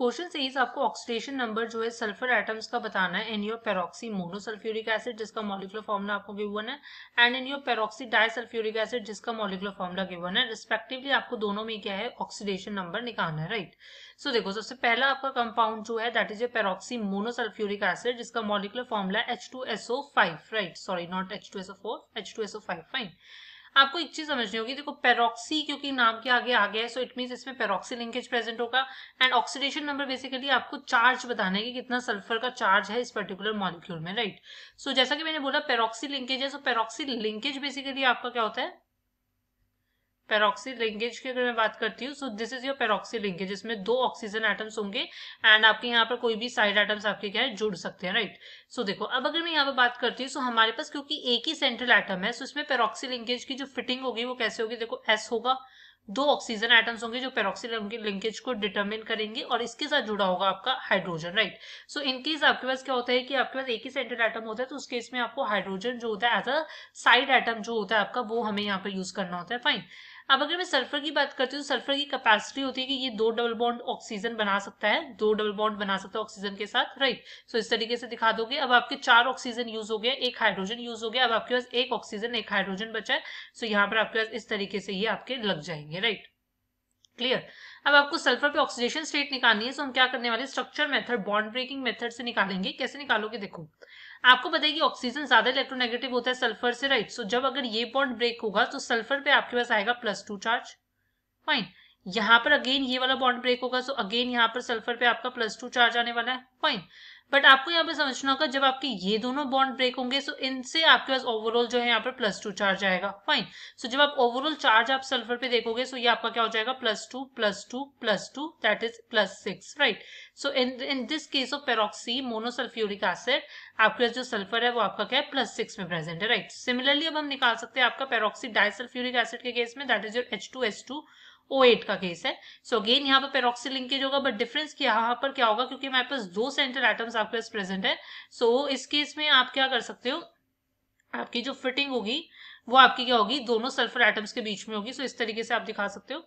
Question से तो आपको ऑक्सीडेशन नंबर जो है सल्फर एटम्स का बताना है in your peroxy monosulfuric acid जिसका मॉलिकुलर फॉर्मला आपको गिवन है and in your peroxy disulfuric acid जिसका मॉलिकुलर फॉर्मला गिवन है रिस्पेक्टिवली आपको दोनों में क्या है ऑक्सीडेशन नंबर निकालना है राइट सो so, देखो सबसे पहला आपका कंपाउंड जो है that is a peroxy monosulfuric acid जिसका molecular formula H two five right sorry not H two two four H five fine आपको एक चीज समझनी होगी देखो पेरोक्सी क्योंकि नाम के आगे आ गया है सो इट मीन इसमें पेरोक्सी लिंकेज प्रेजेंट होगा एंड ऑक्सीडेशन नंबर बेसिकली आपको चार्ज बताने की कि कितना सल्फर का चार्ज है इस पर्टिकुलर मॉलिक्यूल में राइट right? सो so, जैसा कि मैंने बोला पेरोक्सी लिंकेज है सो पेरोक्सी लिंकेज बेसिकली आपका क्या होता है पेरोक्सी लिंकेज की अगर मैं बात करती हूँ so this is your peroxy linkage इसमें दो ऑक्सीजन एटम्स होंगे एंड आपके यहाँ पर कोई भी साइड एटम्स आपके क्या है जुड़ सकते हैं राइट सो देखो अब अगर मैं यहाँ पर बात करती हूँ सो हमारे पास क्योंकि एक ही सेंट्रल एटम है सो इसमें पेरोक्सी लिंकेज की जो फिटिंग होगी वो कैसे होगी देखो एस होगा दो ऑक्सीजन एटम्स होंगे जो पेरोक्सिल उनके लिंकेज को डिटरमिन करेंगे और इसके साथ जुड़ा होगा आपका हाइड्रोजन राइट सो इनकेस आपके पास क्या होता है कि आपके पास एक ही सेंट्रल एटम होता है तो उस केस में आपको हाइड्रोजन जो होता है एज अ साइड एटम जो होता है आपका वो हमें यहाँ पर यूज करना होता है फाइन अब अगर मैं सल्फर की बात करती हूँ तो सल्फर की कैपेसिटी होती है कि ये दो डबल बॉन्ड ऑक्सीजन बना सकता है दो डबल बॉन्ड बना सकता है ऑक्सीजन के साथ राइट सो so, इस तरीके से दिखा दोगे अब आपके चार ऑक्सीजन यूज हो गया एक हाइड्रोजन यूज हो गया अब आपके पास एक ऑक्सीजन एक हाइड्रोजन बचा है सो so, यहाँ पर आपके पास इस तरीके से ये आपके लग जाएंगे है राइट क्लियर अब आपको सल्फर पे ऑक्सीडेशन स्टेट निकालनी है तो हम क्या करने वाले structure method bond breaking method से निकालेंगे कैसे निकालोगे देखो आपको पता है कि ऑक्सीजन ज्यादा इलेक्ट्रोनेगेटिव होता है सल्फर से राइट सो जब अगर ये बॉन्ड ब्रेक होगा तो सल्फर पे आपके पास आएगा प्लस टू चार्ज फाइन यहाँ पर अगेन ये वाला बॉन्ड ब्रेक होगा सो अगेन यहाँ पर सल्फर पे आपका प्लस टू चार्ज आने वाला है फाइन बट आपको यहाँ पे समझना होगा जब आपके ये दोनों बॉन्ड ब्रेक होंगे सो इनसे आपके पास ओवरऑल जो है यहाँ पर प्लस टू चार्ज आएगा फाइन सो जब आप ओवरऑल चार्ज आप सल्फर पे देखोगे सो ये आपका क्या हो जाएगा plus two plus two plus two that is plus six right so in in this case of peroxy monosulfuric acid आपके पास जो सल्फर है वो आपका क्या है प्लस सिक्स में प्रेजेंट है राइट सिमिलरली अब हम निकाल सकते हैं आपका पेरोक्सी डाइसल्फ्यूरिक एसिड के केस में that is your H two H two O eight का केस है सो अगेन यहाँ पर पेरोक्सी लिंकेज होगा बट डिफरेंस यहाँ पर क्या होगा क्योंकि हमारे पास दो सेंटर आइटम्स आपके पास प्रेजेंट है सो so इस केस में आप क्या कर सकते हो आपकी जो फिटिंग होगी वो आपकी क्या होगी दोनों सल्फर आइटम्स के बीच में होगी सो so इस तरीके से आप दिखा सकते हो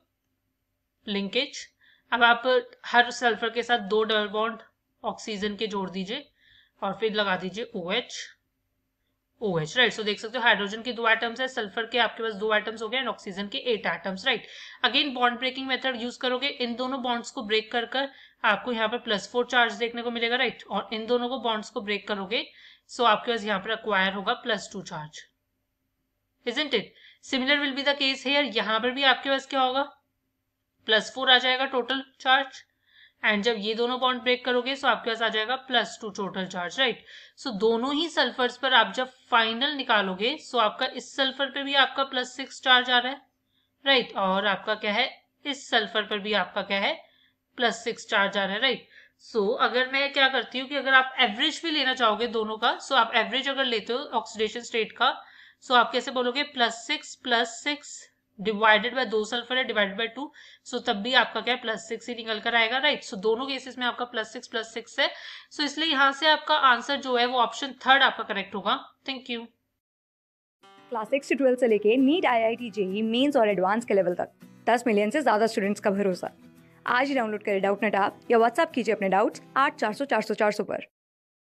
लिंकेज अब आप हर सल्फर के साथ दो डबल बॉन्ड ऑक्सीजन के जोड़ दीजिए और फिर लगा दीजिए O OH. O H right so देख सकते हो हाइड्रोजन के दो आइटम्स है सल्फर के आपके पास दो आइटम्स हो गए एंड ऑक्सीजन के eight items right again bond breaking method use करोगे इन दोनों बॉन्ड्स को ब्रेक कर कर आपको यहाँ पर प्लस फोर चार्ज देखने को मिलेगा राइट right? और इन दोनों को बॉन्ड्स को ब्रेक करोगे सो so आपके पास यहाँ पर अक्वायर होगा plus two charge isn't it similar will be the case here यहाँ पर भी आपके पास क्या होगा प्लस फोर आ जाएगा टोटल चार्ज एंड जब ये दोनों बॉन्ड ब्रेक करोगे सो आपके पास आ जाएगा plus two total charge right so दोनों ही सल्फर्स पर आप जब फाइनल निकालोगे सो आपका इस सल्फर पर भी आपका प्लस सिक्स चार्ज आ रहा है राइट right? और आपका क्या है इस सल्फर पर भी आपका क्या है प्लस सिक्स चार्ज आ रहा है राइट सो so, अगर मैं क्या करती हूँ कि अगर आप एवरेज भी लेना चाहोगे दोनों का सो so आप एवरेज अगर लेते हो ऑक्सीडेशन स्टेट का सो so आप कैसे बोलोगे plus six plus six divided by दो सल्फर है डिवाइडेड बाय टू सो तब भी आपका क्या है प्लस सिक्स ही निकल कर आएगा राइट सो so, दोनों केसेस में आपका प्लस सिक्स प्लस सिक्स है सो so, इसलिए यहाँ से आपका आंसर जो है वो ऑप्शन थर्ड आपका करेक्ट होगा थैंक यू क्लास सिक्स से ट्वेल्थ से लेके NEET I I T JEE Mains और एडवांस के लेवल तक दस मिलियन से ज्यादा स्टूडेंट्स का भरोसा आज ही डाउनलोड करें डाउट नेट आप या व्हाट्सअप कीजिए अपने डाउट्स आठ चार सौ चार सौ चार सौ पर